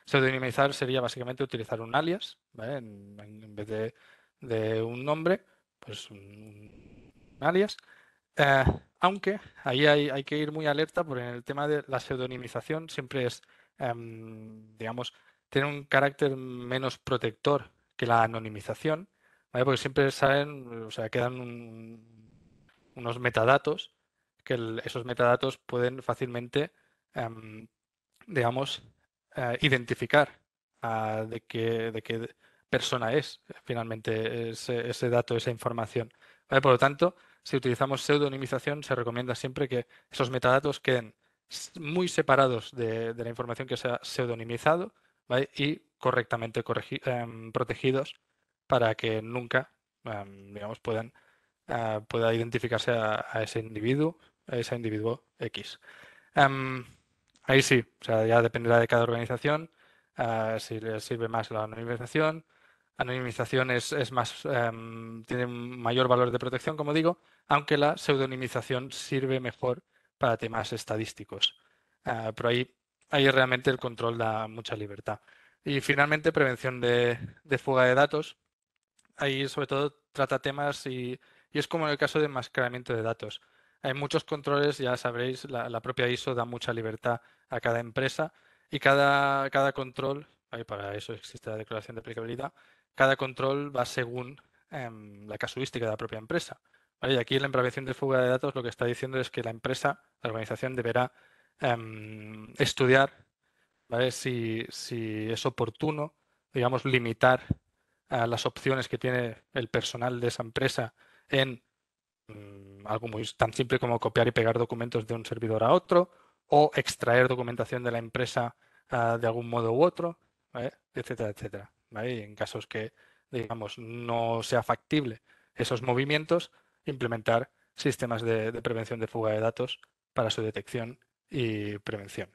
Pseudonimizar sería básicamente utilizar un alias, en, vez de, un nombre, pues un, alias. Eh, aunque ahí hay, que ir muy alerta porque en el tema de la pseudonimización siempre es, em, digamos, tiene un carácter menos protector que la anonimización, porque siempre salen, o sea, quedan unos metadatos que esos metadatos pueden fácilmente, em, digamos, eh, identificar ah, de, qué, de, qué, persona es finalmente ese, dato, esa información. Por lo tanto, si utilizamos pseudonimización, se recomienda siempre que esos metadatos queden muy separados de, la información que sea ha pseudonimizado y correctamente em, protegidos para que nunca, em, digamos, puedan, ah, pueda identificarse a, ese individuo ese individuo X. Em, ahí sí, o sea, ya dependerá de cada organización, eh, si le sirve más la anonimización. Anonimización es, más, em, tiene mayor valor de protección, como digo, aunque la pseudonimización sirve mejor para temas estadísticos. Eh, pero ahí, ahí realmente el control da mucha libertad. Y finalmente, prevención de, de fuga de datos. Ahí sobre todo trata temas y, y es como en el caso de enmascaramiento de datos. Hay muchos controles, ya sabréis, la, propia ISO da mucha libertad a cada empresa y cada, cada control, para eso existe la declaración de aplicabilidad, cada control va según em, la casuística de la propia empresa. Y aquí la prevención de fuga de datos lo que está diciendo es que la empresa, la organización, deberá em, estudiar si, es oportuno, digamos, limitar ah, las opciones que tiene el personal de esa empresa en Mm, algo muy tan simple como copiar y pegar documentos de un servidor a otro o extraer documentación de la empresa ah, de algún modo u otro, etcétera, etcétera. en casos que, digamos, no sea factible esos movimientos, implementar sistemas de, prevención de fuga de datos para su detección y prevención.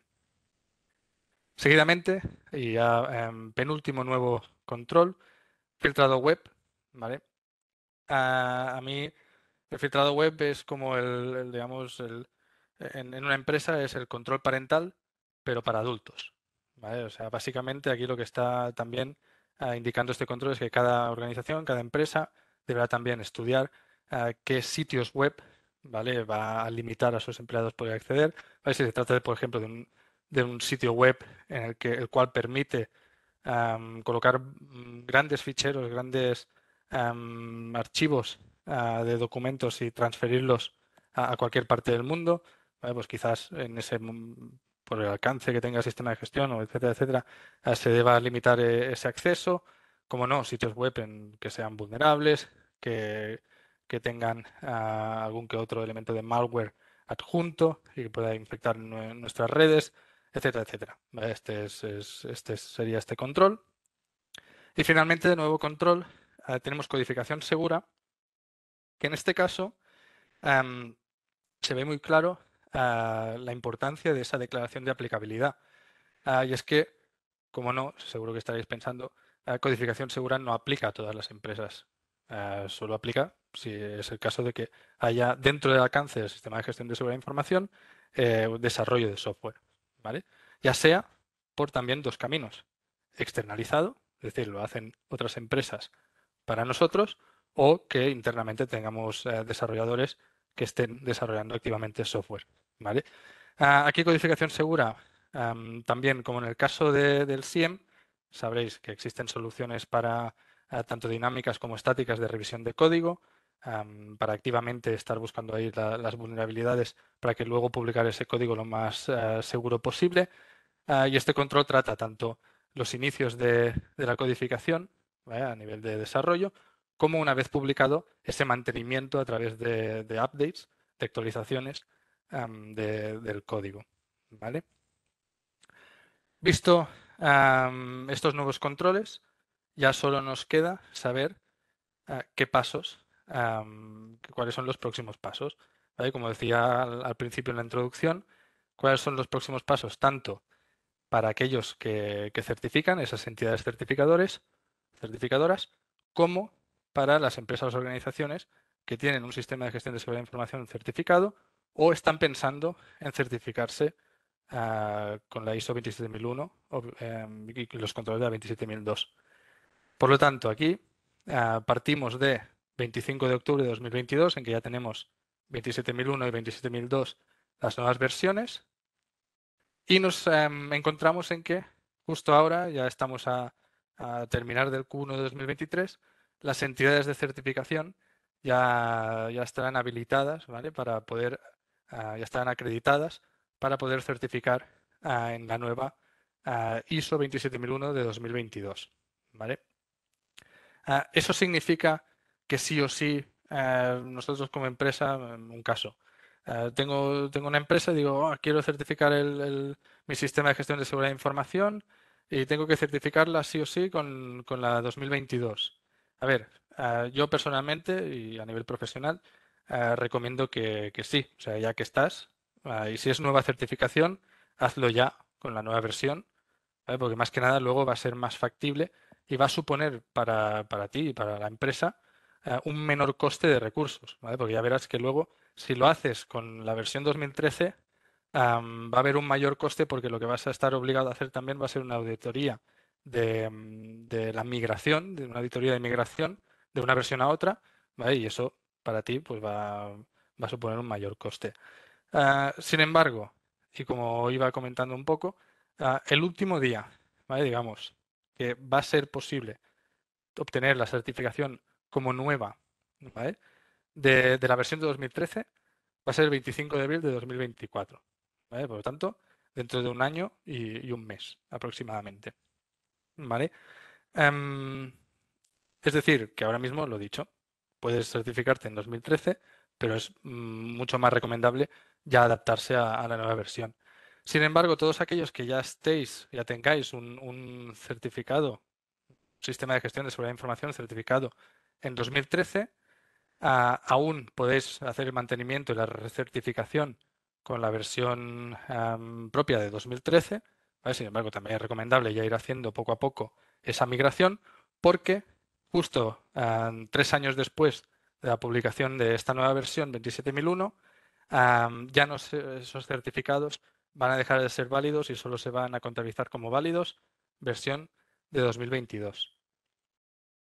Seguidamente, y ya penúltimo nuevo control, filtrado web. Ah, a mí el filtrado web es como el, digamos, el, en, una empresa es el control parental, pero para adultos. O sea, básicamente aquí lo que está también ah, indicando este control es que cada organización, cada empresa deberá también estudiar ah, qué sitios web ¿vale? va a limitar a sus empleados poder acceder. Si se trata, de, por ejemplo, de un, de un, sitio web en el, que, el cual permite colocar mm, grandes ficheros, grandes archivos de documentos y transferirlos a, cualquier parte del mundo, pues quizás en ese por el alcance que tenga el sistema de gestión o etcétera, etcétera, se deba limitar eh, ese acceso. Como no, sitios web en, que sean vulnerables, que, que tengan algún que otro elemento de malware adjunto y que pueda infectar nuestras redes, etcétera, etcétera. Este, es, este sería este control. Y finalmente, de nuevo control, eh, tenemos codificación segura, en este caso se ve muy claro ah, la importancia de esa declaración de aplicabilidad. Ah, y es que, como no, seguro que estaréis pensando, ah, codificación segura no aplica a todas las empresas. solo aplica si es el caso de que haya dentro del alcance del sistema de gestión de seguridad de información eh, desarrollo de software. ¿vale? Ya sea por también dos caminos. Externalizado, es decir, lo hacen otras empresas para nosotros, o que internamente tengamos eh, desarrolladores que estén desarrollando activamente software. ¿vale? Ah, aquí codificación segura. también, como en el caso del SIEM, sabréis que existen soluciones para eh, tanto dinámicas como estáticas de revisión de código, para activamente estar buscando ahí las vulnerabilidades para que luego publicar ese código lo más eh, seguro posible. Ah, y este control trata tanto los inicios de, la codificación a nivel de desarrollo como una vez publicado ese mantenimiento a través de, updates, de actualizaciones del código. ¿vale? Visto estos nuevos controles, ya solo nos queda saber ah, qué pasos, cuáles son los próximos pasos. Como decía al, principio en la introducción, cuáles son los próximos pasos, tanto para aquellos que, certifican, esas entidades certificadoras, como para las empresas o organizaciones que tienen un sistema de gestión de seguridad de información certificado o están pensando en certificarse ah, con la ISO 27001 o, em, y los controles de la 27002. Por lo tanto, aquí ah, partimos de 25 de octubre de 2022, en que ya tenemos 27001 y 27002 las nuevas versiones, y nos em, encontramos en que justo ahora, ya estamos a, a terminar del Q1 de 2023, las entidades de certificación ya, estarán habilitadas, ¿vale? Para poder, ah, ya estarán acreditadas para poder certificar ah, en la nueva ah, ISO 27001 de 2022, ¿vale? eso significa que sí o sí, nosotros como empresa, un caso, tengo, tengo una empresa y digo, oh, quiero certificar mi sistema de gestión de seguridad de información y tengo que certificarla sí o sí con, con la 2022. A ver, ah, yo personalmente y a nivel profesional ah, recomiendo que, sí, o sea, ya que estás, ah, y si es nueva certificación, hazlo ya con la nueva versión, porque más que nada luego va a ser más factible y va a suponer para, ti y para la empresa un menor coste de recursos, porque ya verás que luego, si lo haces con la versión 2013, va a haber un mayor coste porque lo que vas a estar obligado a hacer también va a ser una auditoría Mm, de, la migración, de una auditoría de migración de una versión a otra, Y eso para ti pues va, a suponer un mayor coste. Ah, sin embargo, y como iba comentando un poco, ah, el último día, ¿vale? digamos, que va a ser posible obtener la certificación como nueva ¿vale? de, la versión de 2013 va a ser el 25 de abril de 2024. Por lo tanto, dentro de un año y un mes aproximadamente. ¿vale? Em, es decir, que ahora mismo, lo dicho, puedes certificarte en 2013, pero es mm, mucho más recomendable ya adaptarse a, la nueva versión. Sin embargo, todos aquellos que ya estéis, ya tengáis un, certificado, sistema de gestión de seguridad de información certificado en 2013, aún podéis hacer el mantenimiento y la recertificación con la versión em, propia de 2013 sin embargo, también es recomendable ya ir haciendo poco a poco esa migración porque justo tres años después de la publicación de esta nueva versión 27001, ya esos certificados van a dejar de ser válidos y solo se van a contabilizar como válidos versión de 2022.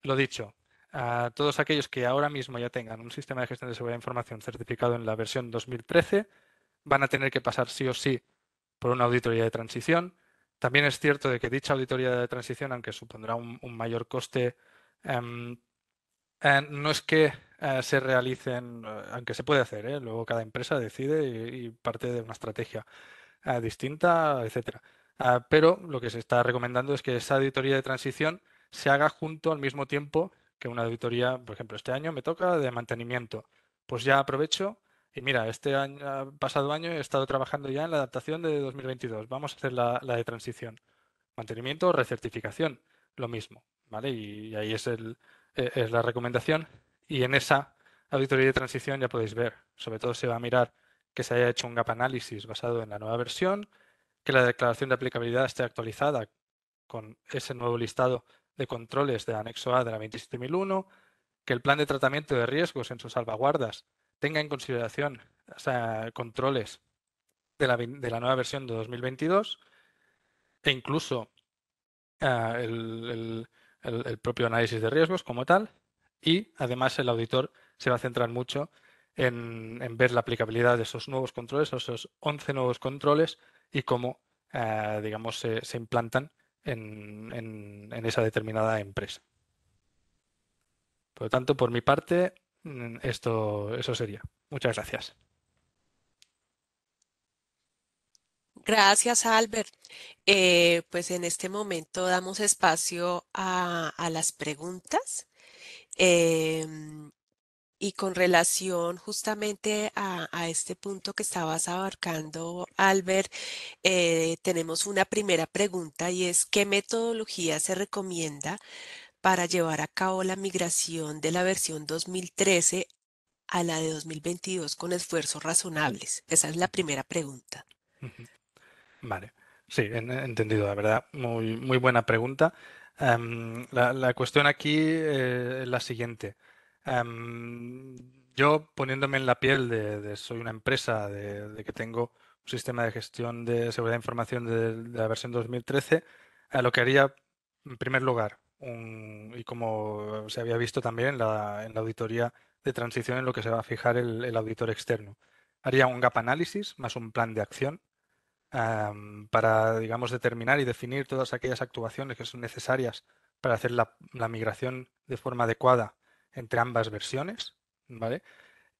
Lo dicho, a todos aquellos que ahora mismo ya tengan un sistema de gestión de seguridad de información certificado en la versión 2013 van a tener que pasar sí o sí por una auditoría de transición también es cierto de que dicha auditoría de transición, aunque supondrá un, mayor coste, em, eh, no es que eh, se realicen, eh, aunque se puede hacer, luego cada empresa decide y, parte de una estrategia distinta, etcétera. Ah, pero lo que se está recomendando es que esa auditoría de transición se haga junto al mismo tiempo que una auditoría, por ejemplo, este año me toca de mantenimiento. Pues ya aprovecho y eh, mira, este año, pasado año he estado trabajando ya en la adaptación de 2022. Vamos a hacer la, de transición. Mantenimiento, recertificación, lo mismo. ¿vale? Y, ahí es, el, e, es la recomendación. Y en esa auditoría de transición ya podéis ver. Sobre todo se va a mirar que se haya hecho un gap análisis basado en la nueva versión, que la declaración de aplicabilidad esté actualizada con ese nuevo listado de controles de anexo A de la 27001, que el plan de tratamiento de riesgos en sus salvaguardas tenga en consideración controles de la, nueva versión de 2022 e incluso ah, el, propio análisis de riesgos como tal. Y además el auditor se va a centrar mucho en, ver la aplicabilidad de esos nuevos controles, esos 11 nuevos controles y cómo, ah, digamos, se, implantan en esa determinada empresa. Por lo tanto, por mi parte, Mm, esto, eso sería. Muchas gracias. Gracias, Albert. Eh, pues en este momento damos espacio a, las preguntas. Em, y con relación justamente a, este punto que estabas abarcando, Albert, eh, tenemos una primera pregunta y es, ¿qué metodología se recomienda para llevar a cabo la migración de la versión 2013 a la de 2022 con esfuerzos razonables? Esa es la primera pregunta. Vale, sí, entendido, la verdad. Muy, muy buena pregunta. Em, la, cuestión aquí eh, es la siguiente. Em, yo poniéndome en la piel de, soy una empresa, de, que tengo un sistema de gestión de seguridad de información de, la versión 2013, ¿a eh, lo que haría en primer lugar, y como se había visto también en la, auditoría de transición en lo que se va a fijar el, auditor externo. Haría un gap análisis más un plan de acción para, digamos, determinar y definir todas aquellas actuaciones que son necesarias para hacer la, migración de forma adecuada entre ambas versiones, ¿vale?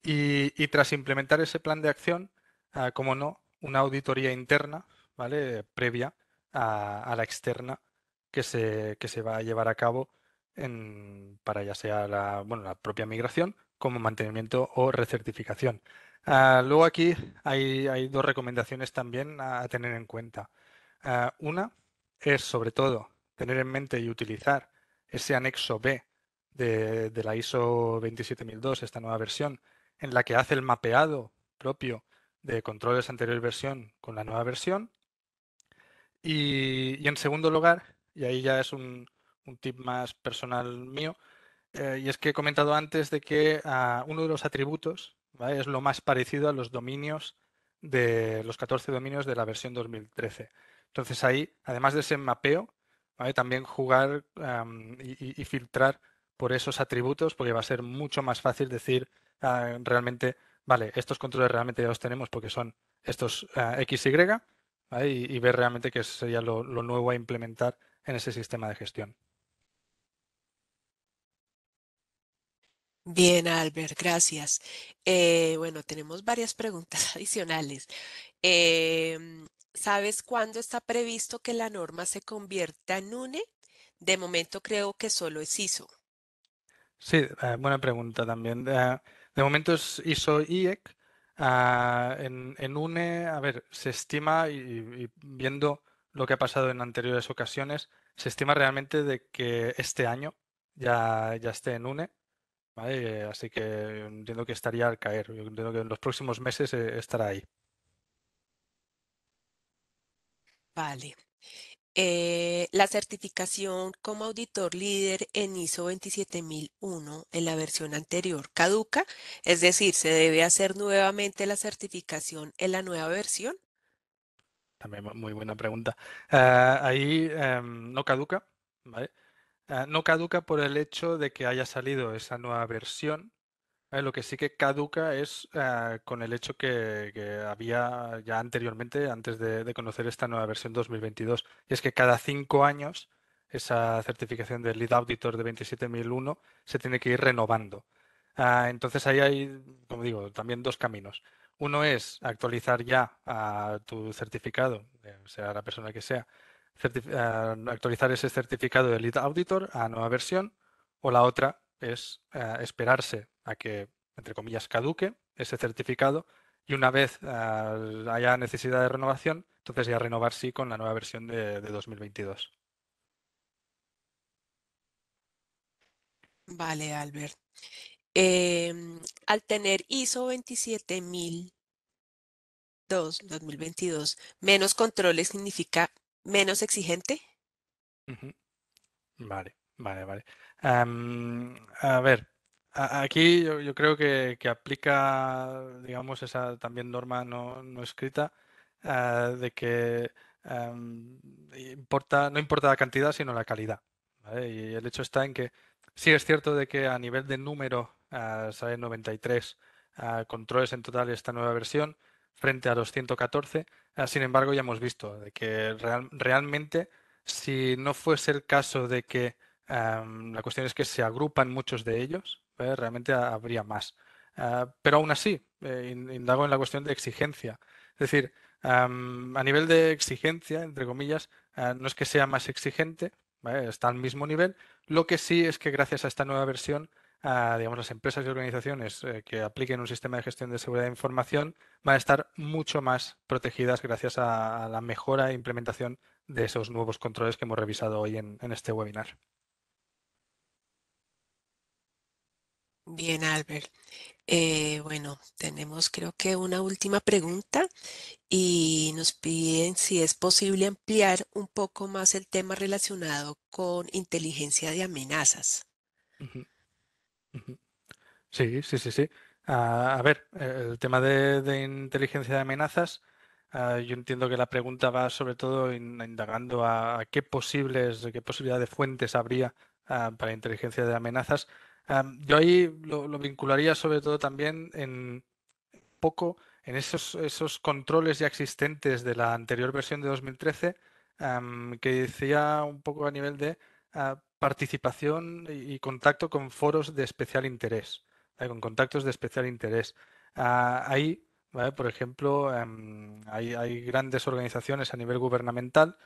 Y, tras implementar ese plan de acción, ah, como no, una auditoría interna, ¿vale? Previa a la externa que se, va a llevar a cabo para ya sea la, propia migración como mantenimiento o recertificación. Ah, luego aquí hay, dos recomendaciones también a, tener en cuenta. Ah, una es sobre todo tener en mente y utilizar ese anexo B de, la ISO 27002, esta nueva versión, en la que hace el mapeado propio de controles anterior versión con la nueva versión. Y, y en segundo lugar, y ahí ya es un, tip más personal mío, eh, y es que he comentado antes de que ah, uno de los atributos es lo más parecido a los dominios de los 14 dominios de la versión 2013. Entonces ahí, además de ese mapeo, también jugar y, filtrar por esos atributos, porque va a ser mucho más fácil decir ah, realmente, vale, estos controles realmente ya los tenemos porque son estos XY ah, X, Y, y, ver realmente qué sería lo nuevo a implementar en ese sistema de gestión. Bien, Albert, gracias. Eh, bueno, tenemos varias preguntas *laughs* adicionales. Em, ¿Sabes cuándo está previsto que la norma se convierta en UNE? De momento creo que solo es ISO. Sí, eh, buena pregunta también. Eh, de momento es ISO IEC. Ah, en, UNE, a ver, se estima y viendo lo que ha pasado en anteriores ocasiones, se estima realmente de que este año ya, ya esté en UNE, así que entiendo que estaría al caer, entiendo que en los próximos meses eh, estará ahí. Vale. Eh, la certificación como auditor líder en ISO 27001 en la versión anterior caduca, es decir, se debe hacer nuevamente la certificación en la nueva versión muy buena pregunta. Ah, ahí em, no caduca, ¿vale? Ah, no caduca por el hecho de que haya salido esa nueva versión. Lo que sí que caduca es ah, con el hecho que, había ya anteriormente, antes de, de, conocer esta nueva versión 2022. Y es que cada cinco años esa certificación del Lead Auditor de 27001 se tiene que ir renovando. entonces ahí hay, como digo, también dos caminos. Uno es actualizar ya a tu certificado, eh, sea la persona que sea, eh, actualizar ese certificado de Lead Auditor a nueva versión, o la otra es eh, esperarse a que, entre comillas, caduque ese certificado y una vez haya necesidad de renovación, entonces ya renovar sí con la nueva versión de, de 2022. Vale, Albert. Em, al tener ISO 27002, 2022, menos controles significa menos exigente. Vale, vale, vale. a ver, aquí yo, creo que, aplica, digamos, esa también norma no, escrita ah, de que importa, no importa la cantidad, sino la calidad. Y el hecho está en que sí es cierto de que a nivel de número uh, 93 controles en total esta nueva versión frente a 214 ah, sin embargo, ya hemos visto de que realmente, si no fuese el caso de que la cuestión es que se agrupan muchos de ellos, ¿eh? realmente habría más. Ah, pero aún así, eh, indago en la cuestión de exigencia. Es decir, a nivel de exigencia, entre comillas, ah, no es que sea más exigente, está al mismo nivel. Lo que sí es que gracias a esta nueva versión digamos, las empresas y organizaciones eh, que apliquen un sistema de gestión de seguridad de información van a estar mucho más protegidas gracias a, la mejora e implementación de esos nuevos controles que hemos revisado hoy en, este webinar. Bien, Albert. Eh, bueno, tenemos creo que una última pregunta y nos piden si es posible ampliar un poco más el tema relacionado con inteligencia de amenazas. Sí, sí, sí, sí. Ah, a ver, el tema de, inteligencia de amenazas, ah, yo entiendo que la pregunta va sobre todo indagando a, qué posibles, qué posibilidad de fuentes habría ah, para inteligencia de amenazas. yo ahí lo, vincularía sobre todo también en poco en esos, controles ya existentes de la anterior versión de 2013, que decía un poco a nivel de participación y contacto con foros de especial interés, eh, con contactos de especial interés. Ah, ahí, por ejemplo, em, hay, grandes organizaciones a nivel gubernamental,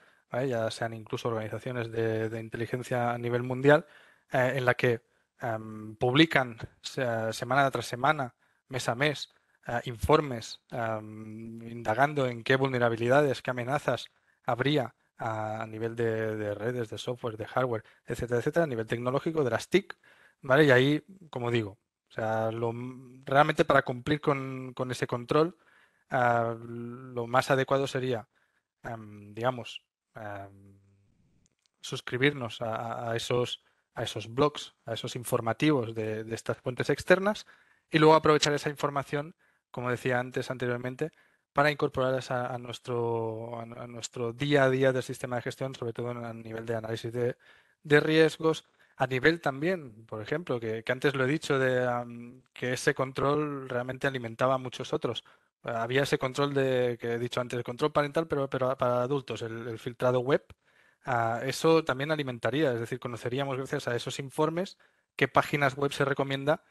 ya sean incluso organizaciones de, inteligencia a nivel mundial, eh, en la que em, publican semana tras semana, mes a mes, eh, informes em, indagando en qué vulnerabilidades, qué amenazas habría a nivel de, redes, de software, de hardware, etcétera, etcétera, a nivel tecnológico, de las TIC, ¿vale? Y ahí, como digo, o sea, realmente para cumplir con, ese control, ah, lo más adecuado sería, digamos, suscribirnos a, esos, a esos blogs, a esos informativos de estas fuentes externas y luego aprovechar esa información, como decía antes anteriormente, para a, a nuestro, a, nuestro día a día del sistema de gestión, sobre todo a nivel de análisis de, riesgos, a nivel también, por ejemplo, que, antes lo he dicho, de que ese control realmente alimentaba a muchos otros. Había ese control de, que he dicho antes, el control parental, pero, para adultos, el, filtrado web, eso también alimentaría, es decir, conoceríamos gracias a esos informes qué páginas web se recomienda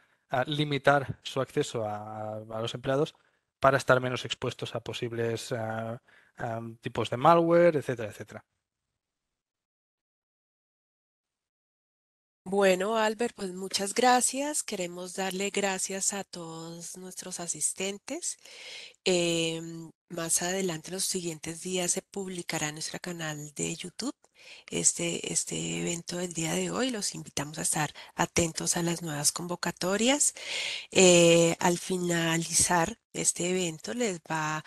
limitar su acceso a los empleados para estar menos expuestos a posibles ah, ah, tipos de malware, etcétera, etcétera. Bueno, Albert, pues muchas gracias. Queremos darle gracias a todos nuestros asistentes. Em, más adelante, los siguientes días, se publicará en nuestro canal de YouTube este, este evento del día de hoy. Los invitamos a estar atentos a las nuevas convocatorias. Eh, al finalizar este evento, les, va,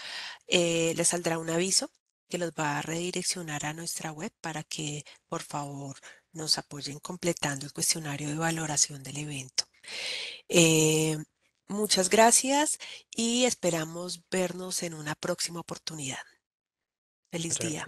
eh, les saldrá un aviso que los va a redireccionar a nuestra web para que, por favor, nos apoyen completando el cuestionario de valoración del evento. Eh, muchas gracias y esperamos vernos en una próxima oportunidad. Feliz día.